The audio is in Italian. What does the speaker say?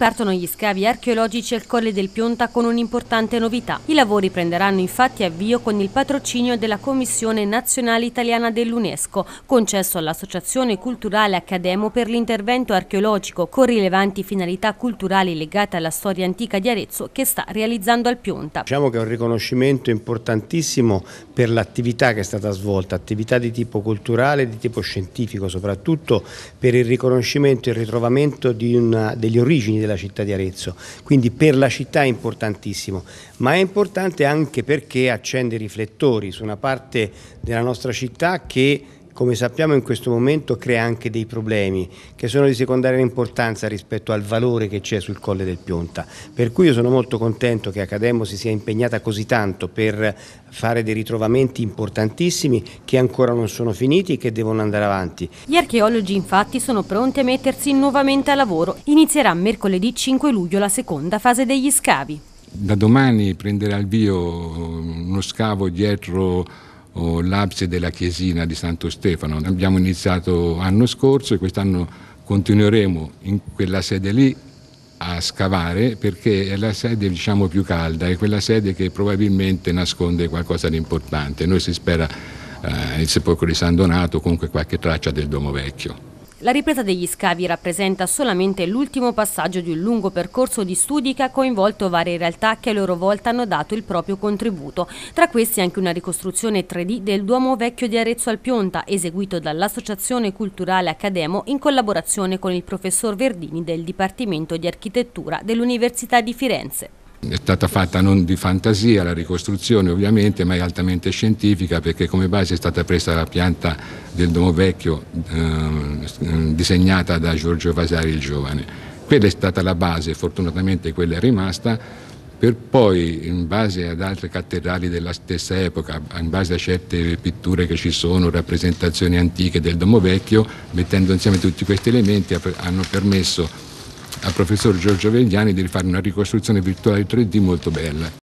ripartono gli scavi archeologici al Colle del Pionta con un'importante novità. I lavori prenderanno infatti avvio con il patrocinio della Commissione Nazionale Italiana dell'UNESCO, concesso all'Associazione Culturale Accademo per l'intervento archeologico con rilevanti finalità culturali legate alla storia antica di Arezzo che sta realizzando al Pionta. Diciamo che è un riconoscimento importantissimo per l'attività che è stata svolta, attività di tipo culturale, e di tipo scientifico, soprattutto per il riconoscimento e il ritrovamento una, delle origini della della città di Arezzo. Quindi per la città è importantissimo, ma è importante anche perché accende i riflettori su una parte della nostra città che come sappiamo in questo momento crea anche dei problemi che sono di secondaria importanza rispetto al valore che c'è sul Colle del Pionta. Per cui io sono molto contento che Academo si sia impegnata così tanto per fare dei ritrovamenti importantissimi che ancora non sono finiti e che devono andare avanti. Gli archeologi infatti sono pronti a mettersi nuovamente a lavoro. Inizierà mercoledì 5 luglio la seconda fase degli scavi. Da domani prenderà il via uno scavo dietro o l'abside della chiesina di Santo Stefano. Abbiamo iniziato l'anno scorso e quest'anno continueremo in quella sede lì a scavare perché è la sede diciamo, più calda, è quella sede che probabilmente nasconde qualcosa di importante. Noi si spera eh, il sepolcro di San Donato, comunque qualche traccia del Duomo Vecchio. La ripresa degli scavi rappresenta solamente l'ultimo passaggio di un lungo percorso di studi che ha coinvolto varie realtà che a loro volta hanno dato il proprio contributo. Tra questi anche una ricostruzione 3D del Duomo Vecchio di Arezzo al Pionta, eseguito dall'Associazione Culturale Accademo in collaborazione con il professor Verdini del Dipartimento di Architettura dell'Università di Firenze. È stata fatta non di fantasia la ricostruzione ovviamente, ma è altamente scientifica perché come base è stata presa la pianta del Domo Vecchio eh, disegnata da Giorgio Vasari il Giovane. Quella è stata la base, fortunatamente quella è rimasta, per poi in base ad altre cattedrali della stessa epoca, in base a certe pitture che ci sono, rappresentazioni antiche del Domo Vecchio, mettendo insieme tutti questi elementi hanno permesso al professor Giorgio Vegliani di fare una ricostruzione virtuale 3D molto bella.